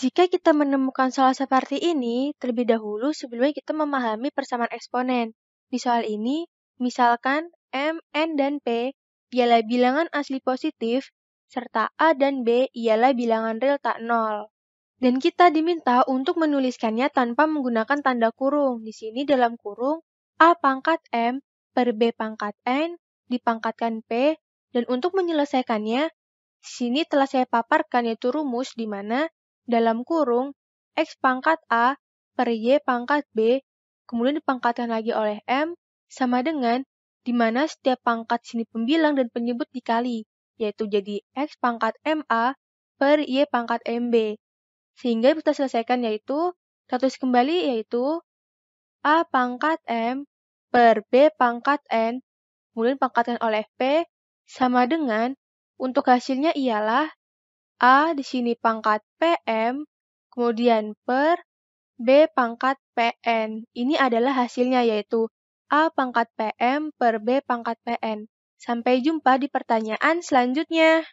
Jika kita menemukan soal seperti ini, terlebih dahulu sebelumnya kita memahami persamaan eksponen. Di soal ini, misalkan M, N, dan P ialah bilangan asli positif, serta A dan B ialah bilangan real tak nol. Dan kita diminta untuk menuliskannya tanpa menggunakan tanda kurung. Di sini dalam kurung, A pangkat M per B pangkat N dipangkatkan P, dan untuk menyelesaikannya, di sini telah saya paparkan yaitu rumus di mana dalam kurung X pangkat A per Y pangkat B, kemudian dipangkatkan lagi oleh M, sama dengan di mana setiap pangkat sini pembilang dan penyebut dikali, yaitu jadi X pangkat MA per Y pangkat MB. Sehingga kita selesaikan yaitu, status kembali yaitu A pangkat M per B pangkat N, kemudian pangkatkan oleh P, sama dengan, untuk hasilnya ialah A di sini pangkat PM, kemudian per B pangkat PN. Ini adalah hasilnya yaitu A pangkat PM per B pangkat PN. Sampai jumpa di pertanyaan selanjutnya.